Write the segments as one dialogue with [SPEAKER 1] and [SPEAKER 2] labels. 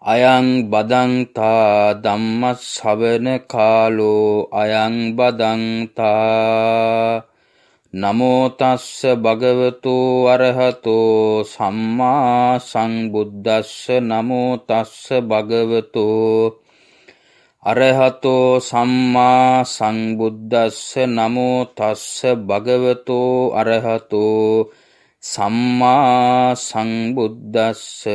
[SPEAKER 1] අයං බදන්තා ධම්මස්සවන කාලෝ අයං බදන්තා නමෝතස්ස භගවතු අරහතෝ සම්මා සංබුද්ධස්ස නමෝතස්ස භගවතු අරහතෝ සම්මා සංබුද්ධස්ස නමෝතස්ස භගවතු අරහතෝ සම්මා සංබුද්ධස්ස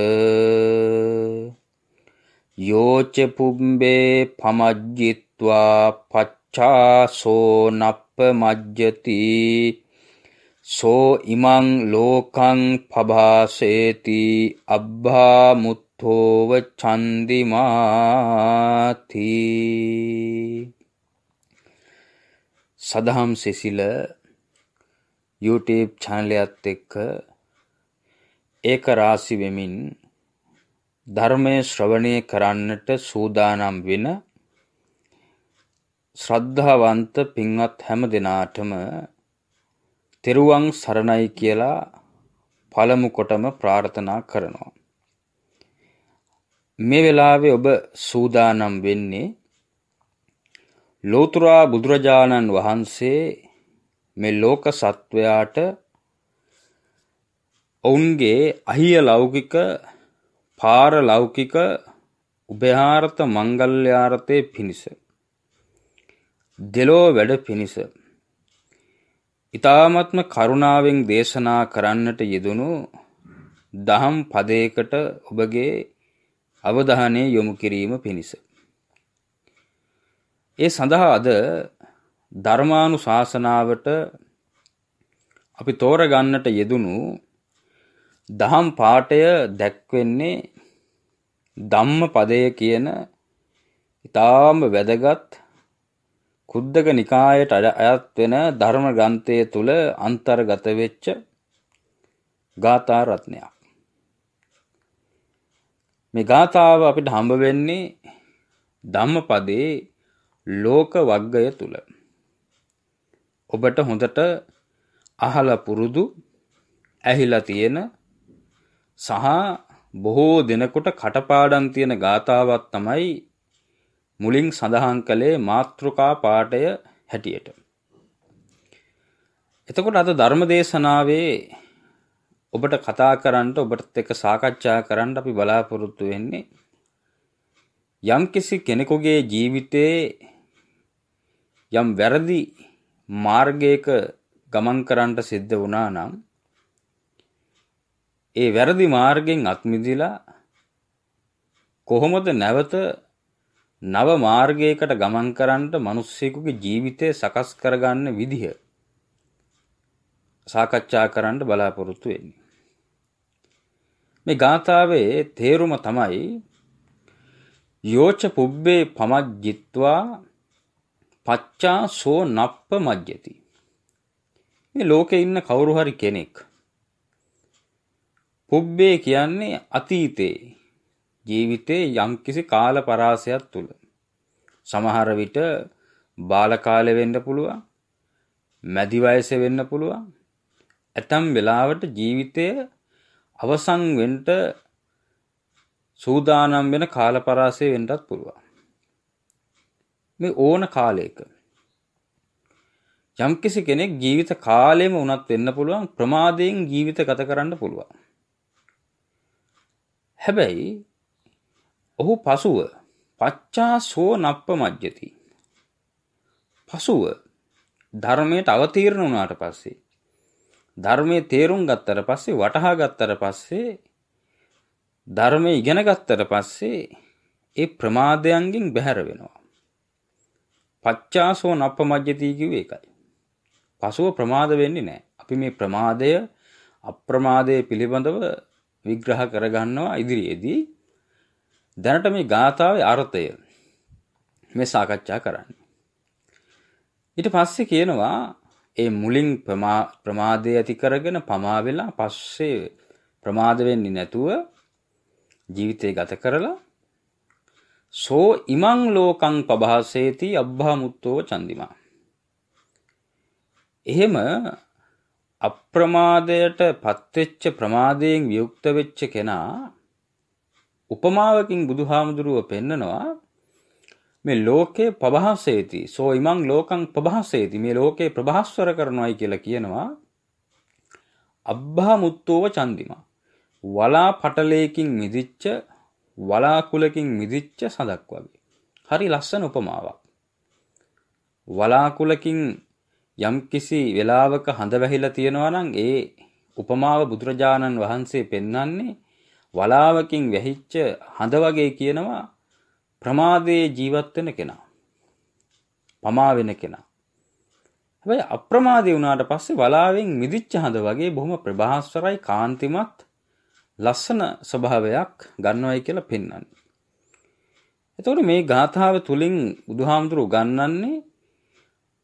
[SPEAKER 1] යෝච පුම්බේ පමජ්ජිත්වා පච්චාසෝ නප්ප මජ්ජති සෝ ඉමං ලෝකං පභාසේති අබ්භාමුත්තෝව චන්දිමාති සදහම් සෙසිල YouTube චැනලයත් එක්ක ඒක රාසි වෙමින් ධර්මය ශ්‍රවණය කරන්නට සූදානම් වෙන ශ්‍රද්ධාවන්ත පින්වත් හැම දෙනාටම තෙරුවන් සරණයි කියලා පළමු කොටම ප්‍රාර්ථනා කරනවා. මේ වෙලාවේ ඔබ සූදානම් වෙන්නේ ලෝතර බුදුරජාණන් වහන්සේ මේ ලෝක සත්වයාට ඔවුන්ගේ අහිය ලෞකික පාරලෞකික උභයාර්ථ මංගල්‍යාර්ථය පිණිස. දෙලෝ වැඩ පිණිස. ඉතාමත්ම කරුණාවෙන් දේශනා කරන්නට යෙදුණු දහම් පදයකට ඔබගේ අවධානය යොමු කිරීම පිණිස. ඒ සඳහා අද ධර්මානු ශාසනාවට අපි තෝරගන්නට යෙදුණු දහම් පාටය දැක්වෙන්නේ ධම්ම පදය කියන ඉතාම වැදගත් කුද්දක නිකායට අයත් වෙන ධර්ම ග්‍රන්ථය තුළ අන්තර්ගත වෙච්ච ගාථා රත්නයක්. මේ ගාථාව අපිට හම්බ වෙන්නේ ධම්මපදයේ ලෝක වග්ගය තුල. ඔබට හොඳට අහලා පුරුදු ඇහිලා තියෙන සහ බොහෝ දෙනකොට කටපාඩම් තියෙන ගාතාවක් තමයි මුලින් සඳහන් කළේ මාත්‍රිකා පාඨය හැටියට. එතකොට අද ධර්ම දේශනාවේ ඔබට කතා කරන්න ඔබට එක්ක සාකච්ඡා කරන්න අපි බලාපොරොත්තු වෙන්නේ යම්කිසි කෙනෙකුගේ ජීවිතයේ යම් වැරදි මාර්ගයක ගමන් කරන්නට සිද්ධ වුණා නම් ඒ වැරදි මාර්ගෙන් අත්මිදිලා කොහොමද නැවත නව මාර්ගයකට ගමන් කරන්නට මිනිස්සෙකුගේ ජීවිතය සකස් කරගන්න විදිහ සාකච්ඡා කරන්න බලාපොරොත්තු වෙන්නේ. මේ ගාථාවේ තේරුම තමයි යෝච පුබ්බේ පමජ්ජිත්වා පච්චා සෝ නප්ප මජ්ජති. මේ ලෝකේ ඉන්න කවුරු හරි කෙනෙක් හුබ්බේ කියන්නේ අතීතේ ජීවිතේ යම්කිසි කාල පරාසයක් තුල සමහර විට බාල කාලේ වෙන්න පුළුවන් මැදි වයසේ වෙන්න පුළුවන් ඇතම් වෙලාවට ජීවිතය අවසන් වෙන්න සූදානම් වෙන කාල පරාසය වෙන්නත් පුළුවන් මේ ඕන කාලයක යම්කිසි කෙනෙක් ජීවිත කාලෙම වුණත් වෙන්න පුළුවන් ප්‍රමාදයෙන් ජීවිත ගත කරන්න පුළුවන් හැබැයි ඔහු පසුව පච්චා සෝ නප්ප මජ්ජති. පසුව ධර්මයට අවතීරණ වුණාට පස්සේ ධර්මයේ තේරුම් ගත්තට පස්සේ වටහා ගත්තට පස්සේ ධර්මයේ ඉගෙන ගත්තට පස්සේ ඒ ප්‍රමාදයන්ගෙන් බැහැර වෙනවා. පච්චාසෝ නප්පමජ්ජති කිව්වේ ඒකයි. පසුව ප්‍රමාද වෙන්නේ නැහැ. අපි මේ ප්‍රමාදය අප්‍රමාදයේ පිළිබඳව විග්‍රහ කරගන්නවා ඉදිරියේදී දැනට මේ ගාථාවේ අර්ථය මේ සාකච්ඡා කරන්න. ඊට පස්සේ කියනවා ඒ මුලින් ප්‍රමාදය ඇති කරගෙන පමා වෙලා පස්සේ ප්‍රමාද වෙන්නේ නැතුව ජීවිතය ගත කරලා සෝ ඉමං ලෝකං පබහසේති අබ්බා මුත්තෝ චන්දිමා. එහෙම අප්‍රමාදයට පත්වෙච්ච ප්‍රමාදයෙන් වියුක්ත වෙච්ච කෙනා උපමාවකින් බුදුහාමුදුරුව පෙන්නනවා මේ ලෝකේ පබහසේති සෝ ඉමං ලෝකං පබහසේති මේ ලෝකේ ප්‍රභාස්වර කරනවායි කියලා කියනවා අබ්බා මුත්තෝව චන්දිමා වලා පටලයකින් මිදිච්ච වලා කුලකින් මිදිච්ච සඳක් වගේ හරි ලස්සන උපමාවක් වලා කුලකින් යම්කිසි වෙලාවක හඳ වැහිලා තියෙනවා නම් ඒ උපමාව බුදුරජාණන් වහන්සේ පෙන්වන්නේ වලාවකින් වැහිච්ච හඳ වගේ කියනවා ප්‍රමාදයේ ජීවත් වෙන කෙනා. පමා වෙන කෙනා. හැබැයි අප්‍රමාදී වුණාට පස්සේ වලාවෙන් මිදිච්ච හඳ වගේ බොහොම ප්‍රභාස්වරයි කාන්තිමත් ලස්සන ස්වභාවයක් ගන්නවයි කියලා පෙන්වන්නේ. එතකොට මේ ගාථාව තුලින් බුදුහාමුදුරු ගන්නන්නේ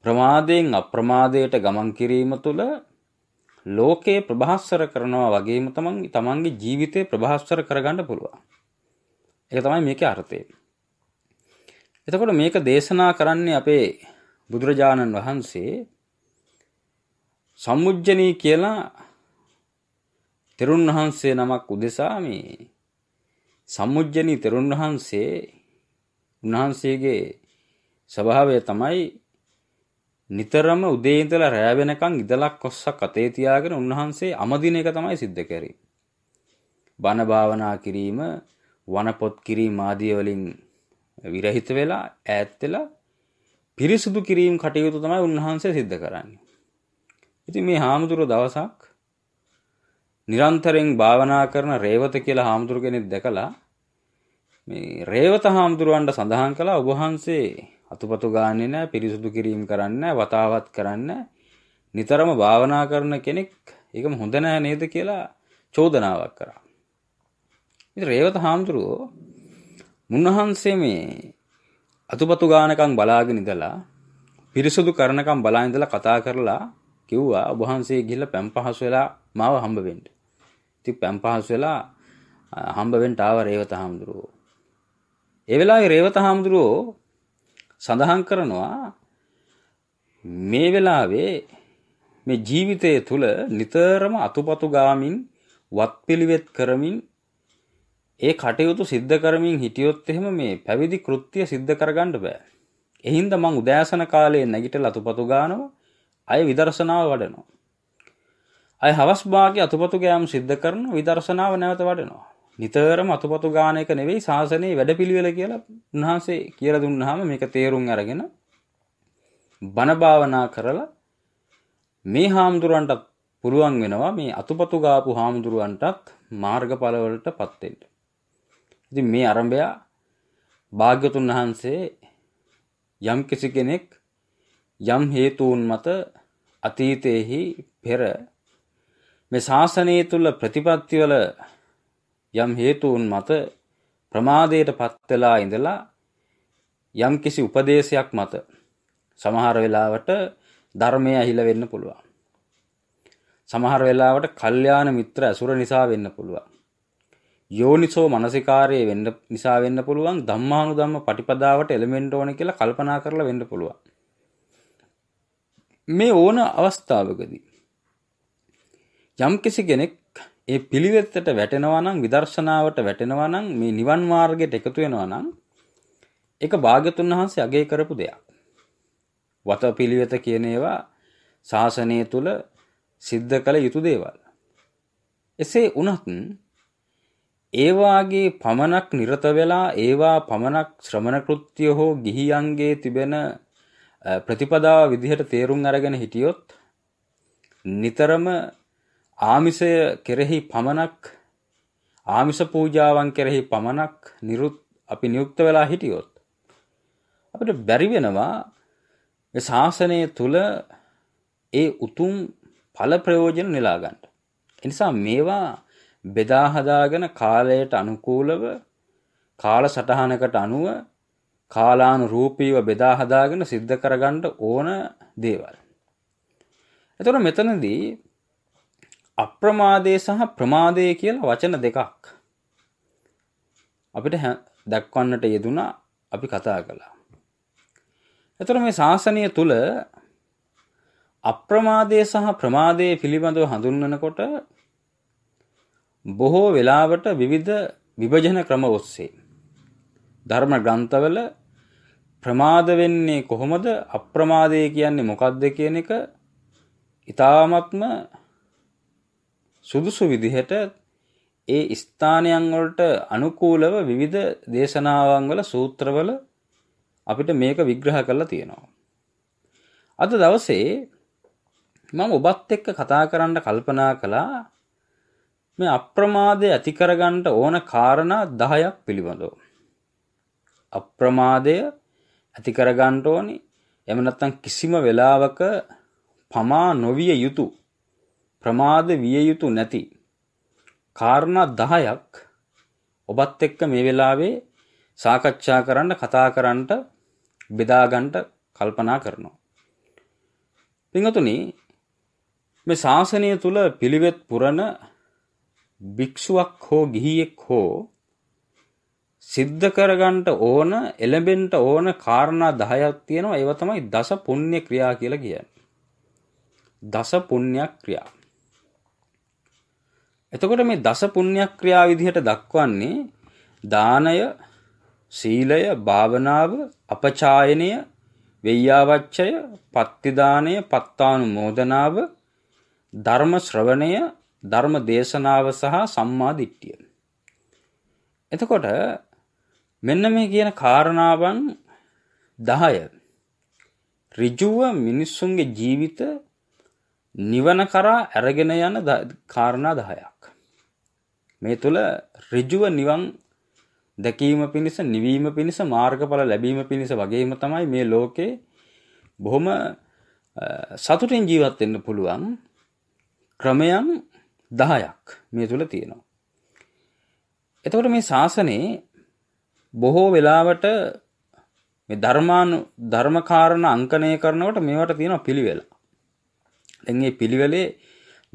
[SPEAKER 1] ප්‍රමාදයෙන් අප්‍රමාදයට ගමන් කිරීම තුළ ලෝකයේ ප්‍රභාස්වර කරනවා වගේම තමන් තමන්ගේ ජීවිතය ප්‍රභාස්වර කරගන්න පුළුවන්. ඒක තමයි මේකේ අර්ථය. එතකොට මේක දේශනා කරන්නේ අපේ බුදුරජාණන් වහන්සේ සම්මුජ්ජනී කියලා තෙරුන් වහන්සේ නමක් උදෙසා මේ සම්මුජ්ජනී තෙරුන් වහන්සේ උන්වහන්සේගේ ස්වභාවය තමයි නිතරම උදේ ඉඳලා රෑ වෙනකන් ඉඳලා කොස්සක් අතේ තියාගෙන උන්වහන්සේ අමදින එක තමයි සිද්ධ කරේ. බණ භාවනා කිරීම, වනපොත් කිරීම ආදී වලින් විරහිත වෙලා ඈත් වෙලා පිරිසුදු කිරීම කටයුතු තමයි උන්වහන්සේ සිද්ධ කරන්නේ. ඉතින් මේ හාමුදුරුව දවසක් නිරන්තරයෙන් භාවනා කරන රේවත කියලා හාමුදුරු කෙනෙක් දැකලා මේ රේවත හාමුදුරුවන්ට සඳහන් කළා ඔබ වහන්සේ අතුපතු ගාන්නේ නැහැ පිරිසුදු කිරීම කරන්නේ නැහැ වතාවත් කරන්නේ නිතරම භාවනා කරන කෙනෙක් ඒකම හොඳ නැහැ නේද කියලා චෝදනාවක් කරා. ඉතින් රේවත හාමුදුරුවෝ මුන්නහන්සේ මේ අතුපතු ගානකම් බලාගෙන ඉඳලා පිරිසුදු කරනකම් බලා ඉඳලා කතා කරලා කිව්වා ඔබ වහන්සේ ගිහිල්ලා පැම්පහසු වෙලා මාව හම්බ වෙන්න. ඉතින් පැම්පහසු වෙලා හම්බ වෙන්න ආව රේවත හාමුදුරුවෝ. ඒ වෙලාවේ රේවත හාමුදුරුවෝ සඳහන් කරනවා මේ වෙලාවේ මේ ජීවිතය තුළ නිතරම අතුපතු ගාමින් වත්පිළිවෙත් කරමින් ඒ කටයුතු සිද්ධ කරමින් හිටියොත් එහෙම මේ පැවිදි කෘත්‍ය සිද්ධ කරගන්න බෑ. එහින්ද මං උදෑසන කාලයේ නැගිටලා අතුපතු ගානවා, අය විදර්ශනාව වඩනවා. අය හවස් භාගයේ අතුපතු ගෑම් සිද්ධ කරන විදර්ශනාව නැවත වඩනවා. නිතරම අතුපතු ගාන එක නෙවෙයි ශාසනයේ වැඩපිළිවෙල කියලා උන්වහන්සේ කියලා දුන්නාම මේක තේරුම් අරගෙන බණ භාවනා කරලා මේ හාමුදුරන්ටත් පුළුවන් වෙනවා මේ අතුපතු ගාපු හාමුදුරුවන්ටත් මාර්ගඵලවලටපත් වෙන්න. ඉතින් මේ අරඹය භාග්‍යතුන් වහන්සේ යම් කිසි කෙනෙක් යම් හේතුන් මත අතීතයේහි පෙර මේ ශාසනය තුල ප්‍රතිපත්තිවල යම් හේතුන් මත ප්‍රමාදයට පත් වෙලා ඉඳලා යම් කිසි උපදේශයක් මත සමහර වෙලාවට ධර්මය ඇහිලා වෙන්න පුළුවන්. සමහර වෙලාවට කල්යාණ මිත්‍ර අසුර නිසා වෙන්න පුළුවන්. යෝනිසෝ මනසිකාරයේ වෙන්න නිසා වෙන්න පුළුවන් ධම්මානුධම්ම පටිපදාවට එලෙමෙන්ට් ඕන කියලා කල්පනා කරලා වෙන්න පුළුවන්. මේ ඕන අවස්ථාවකදී යම් කිසි කෙනෙක් ඒ පිළිවෙත්තට වැටෙනවා නම් විදර්ශනාවට වැටෙනවා නම් මේ නිවන් මාර්ගයට එකතු වෙනවා නම් ඒක භාග්‍යතුන් වහන්සේ අගය කරපු දෙයක්. වත පිළිවෙත කියන ඒවා ශාසනය තුල සිද්ධ කළ යුතු දේවල්. එසේ වුණත් ඒ වාගේ පමනක් නිරත වෙලා ඒවා පමනක් ශ්‍රමණ කෘත්‍ය හෝ ගිහියන්ගේ තිබෙන ප්‍රතිපදාව විදිහට තේරුම් අරගෙන හිටියොත් නිතරම ආමිසය කෙරෙහි පමණක් ආමිස පූජාවන් කෙරෙහි පමණක් නිරුත් අපි නියුක්ත වෙලා හිටියොත් අපිට බැරි වෙනවා මේ ශාසනය තුල ඒ උතුම් ඵල ප්‍රයෝජන නෙලා ගන්න. ඒ නිසා මේවා බෙදා හදාගෙන කාලයට අනුකූලව කාල සටහනකට අනුව කාලානුරූපීව බෙදා හදාගෙන සිද්ධ කරගන්න ඕන දේවල්. එතකොට මෙතනදී අප්‍රමාදය සහ ප්‍රමාදය කියල වචන දෙකක් අපිට දැක්වන්නට යෙදුනා අපි කතා කළා. එතර මේ ශාසනය තුළ අප්‍රමාදය සහ ප්‍රමාදය පිළිබඳව හඳුන්වනකොට බොහෝ වෙලාවට විවිධ විභජන ක්‍රම ඔස්සේ. ධර්ම ග්‍රන්ථවල ප්‍රමාද වෙන්නේ කොහොමද අප්‍රමාදය කියන්නේ මොකක්ද කියන එක ඉතාමත්ම සුදුසු විදිහට ඒ ස්ථානයන් වලට අනුකූලව විවිධ දේශනාවන් වල සූත්‍රවල අපිට මේක විග්‍රහ කරලා තියෙනවා. අද දවසේ මම ඔබත් එක්ක කතා කරන්න කල්පනා කළා මේ අප්‍රමාදය ඇති කරගන්න ඕන කාරණා 10ක් පිළිබඳව. අප්‍රමාදය ඇති කරගන්න ඕනි. එහෙම නැත්නම් කිසිම වෙලාවක පමා නොවිය යුතුය ප්‍රමාද විය යුතු නැති කාරණා 10ක් ඔබත් එක්ක මේ වෙලාවේ සාකච්ඡා කරන්න කතා කරන්නට බෙදා ගන්නට කල්පනා කරනවා. පින්වතුනි මේ ශාසනය තුල පිළිවෙත් පුරන භික්ෂුවක් හෝ ගිහියෙක් හෝ සිද්ධ කරගන්නට ඕන එළඹෙන්න ඕන කාරණා 10ක් තියෙනවා ඒව තමයි දස පුණ්‍ය ක්‍රියා කියලා කියන්නේ. දස පුණ්‍ය ක්‍රියා. එතකොට මේ දස පුණ්‍යක්‍රියා විදිහට දක්වන්නේ දානය, සීලය, භාවනාව, අපචායනය, වෙය්‍යාවච්ඡය, පත්ති දාණය, පත්තානුමෝදනාව, ධර්ම ශ්‍රවණය, ධර්ම දේශනාව සහ සම්මා දිට්ඨිය. එතකොට මෙන්න මේ කියන කාරණාවන් 10 ඍජුව මිනිස්සුන්ගේ ජීවිත නිවන කරා අරගෙන යන කාරණා 10ක්. මේ තුල ඍජුව නිවන් දැකීම පිණිස නිවීම පිණිස මාර්ගඵල ලැබීම පිණිස වගේම තමයි මේ ලෝකේ බොහොම සතුටින් ජීවත් වෙන්න පුළුවන් ක්‍රමයන් 10ක් මේ තුල තියෙනවා. එතකොට මේ ශාසනයේ බොහෝ වෙලාවට මේ ධර්මානු ධර්මකාරණ අංකණය කරනකොට මේවට තියෙනවා පිළිවෙල. දැන් මේ පිළිවෙලේ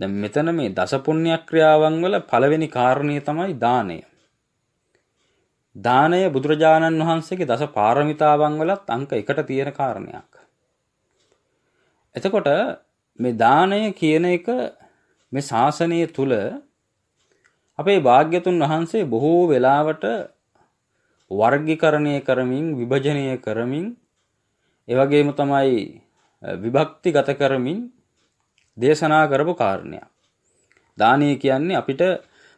[SPEAKER 1] දැන් මෙතන මේ දස පුණ්‍යක්‍රියාවන් වල පළවෙනි කාරණේ තමයි දානය. දානය බුදුරජාණන් වහන්සේගේ දස පාරමිතාවන් වලත් අංක 1ට තියෙන කාරණයක්. එතකොට මේ දානය කියන එක මේ ශාසනය තුල අපේ භාග්‍යතුන් වහන්සේ බොහෝ වෙලාවට වර්ගීකරණය කරමින් විභජනය කරමින් එවැගේම තමයි විභක්තිගත කරමින් දේශනා කරපු කාරණයක්. දානය කියන්නේ අපිට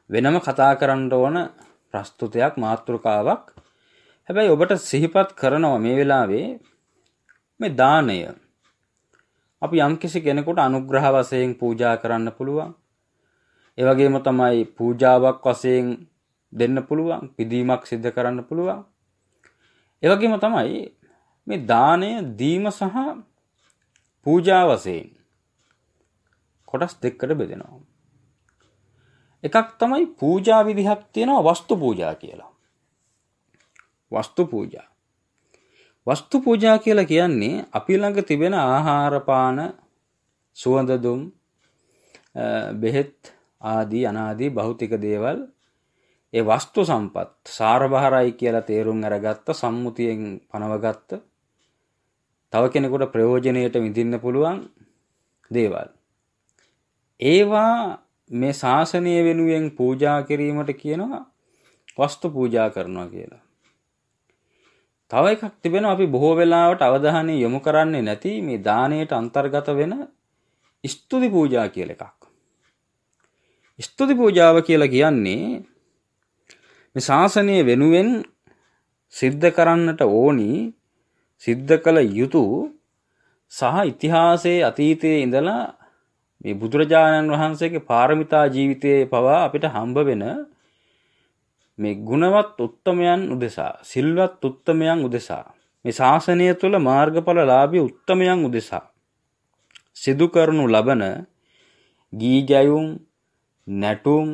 [SPEAKER 1] වෙනම කතා කරන්න ඕන ප්‍රස්තුතයක් මාතෘකාවක් හැබැයි ඔබට සිහිපත් කරනවා මේ වෙලාවේ මේ දානය අපි යම්කිසි කෙනෙකුට අනුග්‍රහ වශයෙන් පූජා කරන්න පුළුවන්. ඒ වගේම තමයි පූජාවක් වශයෙන් දෙන්න පුළුවන්, පිදීමක් සිදු කරන්න පුළුවන්. ඒ වගේම තමයි මේ දාණය දීම සහ පූජා වශයෙන් කොටස් දෙකකට බෙදෙනවා. එකක් තමයි පූජා විදිහක් තියෙනවා වස්තු පූජා කියලා. වස්තු පූජා. වස්තු පූජා කියලා කියන්නේ අපි ළඟ තිබෙන ආහාර පාන සුවඳ දුම් බෙහෙත් ආදී අනාදී භෞතික දේවල් ඒ වස්තු සම්පත් සාරභාරයි කියලා තේරුම් අරගත්ත සම්මුතියෙන් පනවගත්ත තව කෙනෙකුට ප්‍රයෝජනයට විඳින්න පුළුවන් දේවල් ඒවා මේ ශාසනය වෙනුවෙන් පූජා කිරීමට කියනවා වස්තු පූජා කරනවා කියලා. තව එකක් තිබෙනවා අපි බොහෝ වෙලාවට අවධානය යොමු කරන්නේ නැති මේ දානයට අන්තර්ගත වෙන ස්තුති පූජා කියලා එකක්. ස්තුති පූජාව කියලා කියන්නේ මේ ශාසනය වෙනුවෙන් සිද්ධ කරන්නට ඕනි සිද්ධ කළ යුතු සහ ඉතිහාසයේ අතීතයේ ඉඳලා මේ බුදුරජාණන් වහන්සේගේ පාරමිතා ජීවිතයේ පවා අපිට හම්බ වෙන මේ ගුණවත් උත්තමයන් උදෙසා සිල්වත් උත්තමයන් උදෙසා මේ ශාසනය තුළ මාර්ගඵලලාභී උත්තමයන් උදෙසා සිදු කරනු ලබන ගී ගැයුම් නැටුම්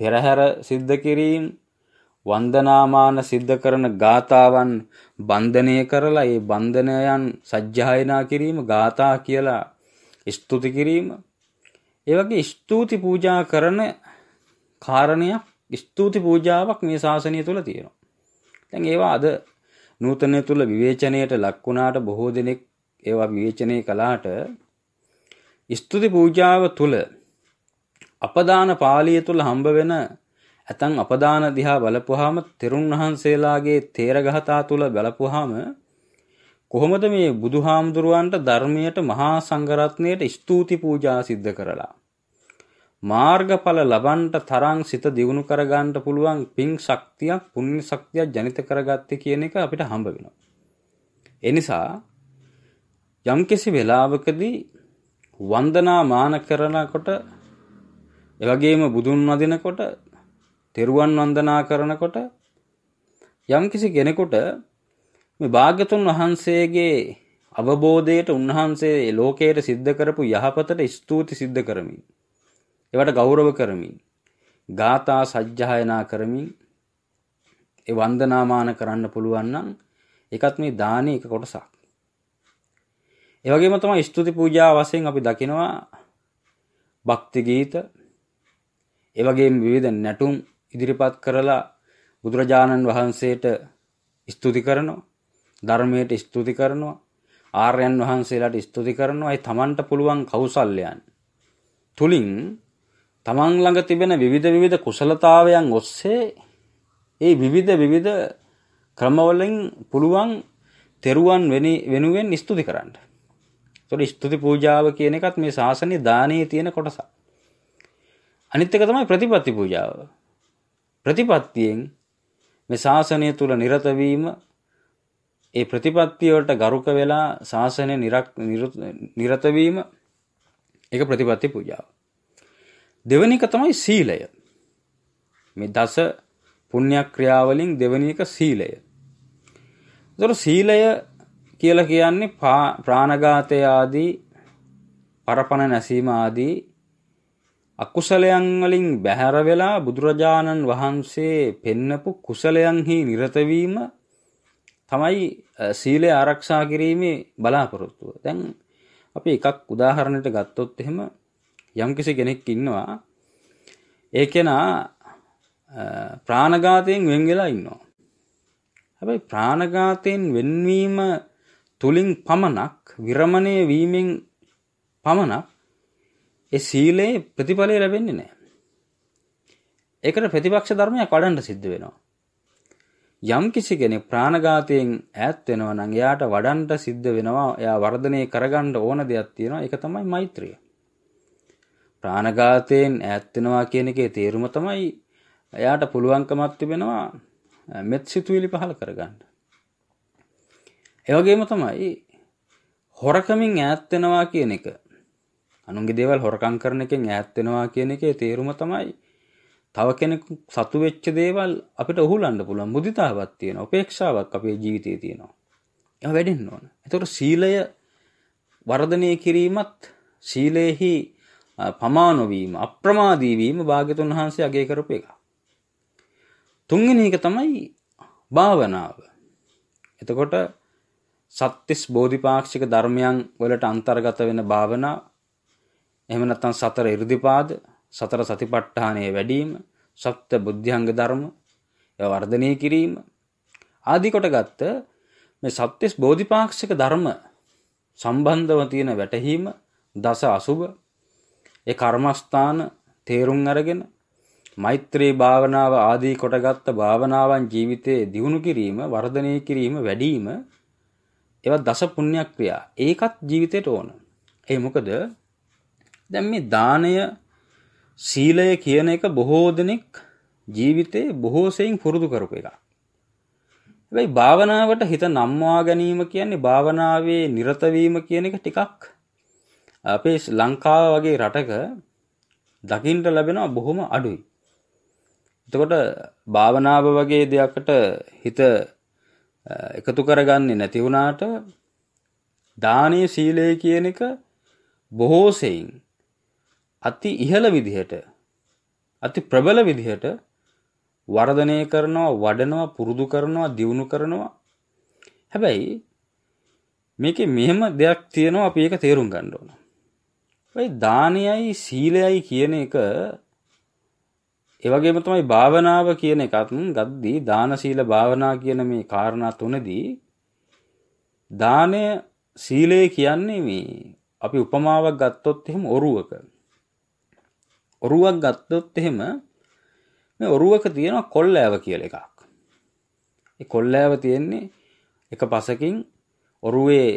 [SPEAKER 1] පෙරහැර සිද්ධ කිරීම වන්දනාමාන සිද්ධ කරන ගාතාවන් බන්ධනය කරලා ඒ බන්ධනයන් සජ්ජායනා කිරීම ගාථා කියලා ස්තුති කිරීම ඒවගේ ස්තුති පූජා කරන කාරණයක් ස්තුති පූජාවක් මේ ශාසනය තුළ තියෙනවා. දැන් ඒවා අද නූතනය තුළ විවේචනයට ලක් වුණාට බොහෝ දෙනෙක් ඒවා විවේචනය කළාට ස්තුති පූජාව තුළ අපදාන පාළිය තුළ හම්බ වෙන ඇතන් අපදාන දිහා බලපුවාම තෙරුන් වහන්සේලාගේ තේරගහතා තුළ බලපුවාම කොහොමද මේ බුදුහාමුදුරුවන්ට ධර්මයට මහා සංඝරත්නයට ස්තුති පූජා සිද්ධ කරලා මාර්ගඵල ලබන්ට තරම් සිත දියුණු කරගන්න පුළුවන් පිං ශක්තියක් පුණ්‍ය ශක්තියක් ජනිත කරගත්තේ කියන එක අපිට හම්බ වෙනවා. ඒ නිසා යම්කිසි වෙලාවකදී වන්දනා මාන කරනකොට ඒ වගේම බුදුන් වදිනකොට තෙරුවන් වන්දනා කරනකොට යම්කිසි කෙනෙකුට මේ භාග්‍යතුන් වහන්සේගේ අවබෝධයට උන්වහන්සේ ලෝකයට සිද්ධ කරපු යහපතට ස්තුති සිද්ධ කරමින් ඒවට ගෞරව කරමින් ගාථා සජ්ජායනා කරමින් ඒ වන්දනාමාන කරන්න පුළුවන් නම් ඒකත් මේ දානේ එක කොටසක්. ඒ වගේම තමයි ස්තුති පූජා වශයෙන් අපි දකිනවා භක්ති ගීත ඒ වගේම විවිධ නැටුම් ඉදිරිපත් කරලා බුදුරජාණන් වහන්සේට ස්තුති කරනවා ධර්මයට ස්තුති කරනවා ආර්යයන් වහන්සේලාට ස්තුති කරනවා ඒ තමන්ට පුළුවන් කෞසල්‍යයන් තුලින් තමන් ළඟ තිබෙන විවිධ විවිධ කුසලතාවයන් ඔස්සේ ඒ විවිධ විවිධ ක්‍රමවලින් පුළුවන් තෙරුවන් වෙනුවෙන් ස්තුති කරන්න. ඒතොර ස්තුති පූජාව කියන එකත් මේ ශාසනයේ දානයේ තියෙන කොටසක්. අනිත් එක තමයි ප්‍රතිපත්ති පූජාව. ප්‍රතිපත්තියෙන් මේ ශාසනය තුල නිරත වීම ඒ ප්‍රතිපත්තිවලට ගරුක වෙලා ශාසනය නිරතවීම එක ප්‍රතිපත්ති පූජාව. දෙවනික තමයි සීලය. මේ දස පුණ්‍යක් ක්‍රියාවලින් දෙවනික සීලය. දොර සීලය කියල කියන්නේ ප්‍රාණඝාතය ආදී පරපණ නැසීම ආදී අකුසලයන් වලින් බැහැර වෙලා බුදුරජාණන් වහන්සේ පෙන්නපු කුසලයන්හි නිරත වීම තමයි සීලය ආරක්ෂා කිරීමේ බලාපොරොත්තුව. දැන් අපි එකක් උදාහරණයට ගත්තොත් එහෙම යම්කිසි කෙනෙක් ඉන්නවා ඒ කෙනා ප්‍රාණඝාතයෙන් වෙන් වෙලා ඉන්නවා. හැබැයි ප්‍රාණඝාතයෙන් වෙන්වීම තුලින් පමණක් විරමණය වීමෙන් පමණක් ඒ සීලේ ප්‍රතිඵලය ලැබෙන්නේ නැහැ. ඒකට ප්‍රතිපක්ෂ ධර්මයක් වඩන්න සිද්ධ වෙනවා. යම් කිසි කෙනෙක් ප්‍රාණඝාතයෙන් ඈත් වෙනවා නම් එයාට වඩන්ට සිද්ධ වෙනවා එයා වර්ධනය කරගන්න ඕන දෙයක් තියෙනවා ඒක තමයි මෛත්‍රිය. ප්‍රාණඝාතයෙන් ඈත් වෙනවා කියන එකේ තේරුම තමයි එයාට පුළුවන්කමක් තිබෙනවා මෙත් සිතුවිලි පහල කරගන්න. ඒ වගේම තමයි හොරකමින් ඈත් වෙනවා කියන එක. අනුන්ගේ දේවල් හොරකම් කරන එකෙන් ඈත් වෙනවා කියන එකේ තේරුම තමයි තව කෙනෙකු සතු වෙච්ච දේවල් අපිට ඔහුලන්න පුළුවන් මුදිතාවක් තියෙන උපේක්ෂාවක් අපේ ජීවිතයේ තියෙනවා. ඒවා වැඩෙන්න ඕන. ඒතකොට සීලය වර්ධනය කිරීමත් සීලේහි පමාන වීම අප්‍රමාදී වීම භාග්‍යතුන් වහන්සේ අගය කරපු එක. තුන්වෙනි එක තමයි භාවනාව. එතකොට සත්‍තිස් බෝධිපාක්ෂික ධර්මයන් වලට අන්තර්ගත වෙන භාවනා එහෙම නැත්නම් සතර 이르දිපාද සතර සතිපට්ඨානය වැඩීම සප්ත බුද්ධංග ධර්ම වර්ධනය කිරීම ආදී කොට ගත්ත මේ සප්තිස් බෝධිපාක්ෂික ධර්ම සම්බන්ධව තියෙන වැටහීම දස අසුබ ඒ කර්මස්ථාන තේරුම් අරගෙන මෛත්‍රී භාවනාව ආදී කොටගත්ත භාවනාවන් ජීවිතයේ දියුණු කිරීම වර්ධනය කිරීම වැඩිම ඒවා දස පුණ්‍යක්‍රියා ඒකත් ජීවිතයට ඕන ඒ මොකද දැන් මේ දානය සීලය කියන එක බොහෝ දෙනෙක් ජීවිතේ බොහෝසෙයින් පුරුදු කරපු එක. හැබැයි භාවනාවට හිත නම්වා ගැනීම කියන්නේ භාවනාවේ නිරත වීම කියන එක ටිකක් අපේ ලංකාව වගේ රටක දකින්න ලැබෙනවා බොහොම අඩුයි. එතකොට භාවනාව වගේ දෙයකට හිත එකතු කරගන්නේ නැති වුණාට දානීය සීලය කියන එක බොහෝසෙයින් අති ඉහළ විදිහට අති ප්‍රබල විදිහට වර්ධනය කරනවා වඩනවා පුරුදු කරනවා දියුණු කරනවා හැබැයි මේකේ මෙහෙම දෙයක් තියෙනවා අපි ඒක තේරුම් ගන්න ඕන. වෙයි දානයයි සීලයයි කියන එක ඒ වගේම තමයි භාවනාව කියන එකත් ගද්දී දාන සීල භාවනා කියන මේ කාරණා තුනදී දානය සීලය කියන්නේ මේ අපි උපමාවක් ගත්තොත් එහෙම ඔරුවක ඔරුවක් ගත්තොත් එහෙම මේ ඔරුවක තියෙනවා කොල්ලෑව කියලා එකක්. ඒ කොල්ලෑව තියෙන්නේ එක පසකින් ඔරුවේ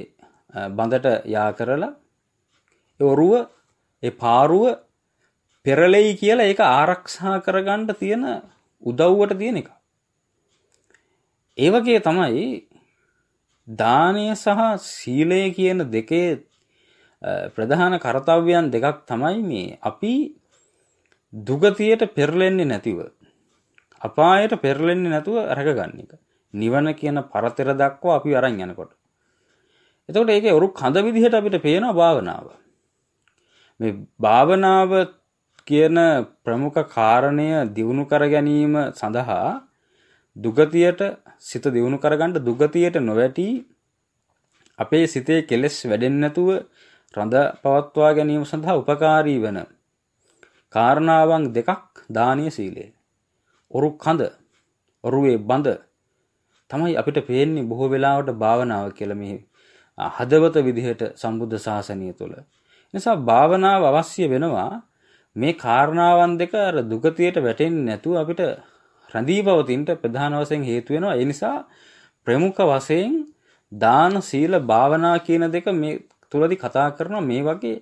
[SPEAKER 1] බඳට යා කරලා ඒ ඔරුව ඒ පාරුව පෙරලෙයි කියලා ඒක ආරක්ෂා කරගන්න තියෙන උදව්වට තියෙන එක. ඒ වගේ තමයි දානය සහ සීලය කියන දෙකේ ප්‍රධාන කර්තව්‍යයන් දෙකක් තමයි මේ අපි දුගතියට පෙරලෙන්නේ නැතිව අපායට පෙරලෙන්නේ නැතුව රැකගන්න එක නිවන කියන පරතර දක්වා අපි අරන් යනකොට එතකොට ඒක ඔරු කඳ විදිහට අපිට පේනවා භාවනාව මේ භාවනාව කියන ප්‍රමුඛ කාරණය දියුණු කර ගැනීම සඳහා දුගතියට සිත දියුණු කරගන්න දුගතියට නොවැටි අපේ සිතේ කෙලෙස් වැඩෙන්නේ නැතුව රඳ පවත්වා ගැනීම සඳහා උපකාරී වෙන කාරණාවන් දෙකක් දානීය සීලය. ඔරු කඳ ඔරුවේ බඳ තමයි අපිට පේන්නේ බොහෝ වෙලාවට භාවනාව කියලා මේ හදවත විදිහට සම්බුද්ධ ශාසනය තුළ. නිසා භාවනාව අවශ්‍ය වෙනවා මේ කාරණාවන් දෙක අර දුගතියට වැටෙන්නේ නැතුව අපිට රැඳී පවතිනට ප්‍රධාන වශයෙන් හේතු වෙනවා. ඒ නිසා ප්‍රමුඛ වශයෙන් දාන සීල භාවනා කියන දෙක මේ තුලදී කතා කරනවා මේ වගේ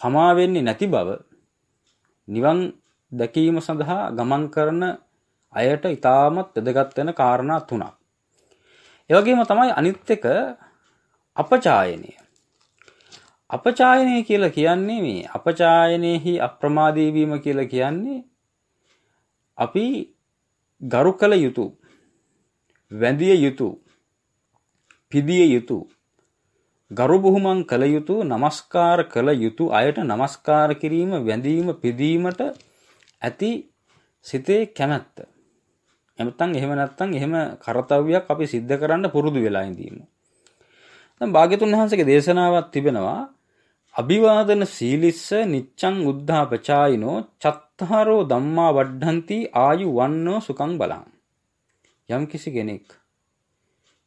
[SPEAKER 1] පමා වෙන්නේ නැති බව නිවන් දැකීම සඳහා ගමන් කරන අයට ඉතාමත් වැදගත් වෙන කාරණා තුනක්. ඒ වගේම තමයි අනිත් එක අපචායනය. අපචායනය කියලා කියන්නේ මේ අපචායනයේහි අප්‍රමාදී වීම කියලා කියන්නේ අපි ගරු කළ යුතු වැඳිය යුතු පිදිය යුතු ගරු බුහුමන් කළ යුතු নমස්කාර කළ යුතු අයට নমස්කාර කිරීම වැඳීම පිදීමට ඇති සිතේ කැමැත්ත. එමත්තම් එහෙම නැත්තම් එහෙම කරතව්‍යයක් අපි සිද්ධ කරන්න පුරුදු වෙලා ඉඳීම. දැන් භාග්‍යතුන් වහන්සේගේ දේශනාවක් තිබෙනවා අභිවාදන සීලිස්ස නිච්ඡං උද්ධාපචායිනෝ චත්තාරෝ ධම්මා වඩ්ඩಂತಿ ආයු වන්නෝ සුඛං බලං. යම් කිසි කෙනෙක්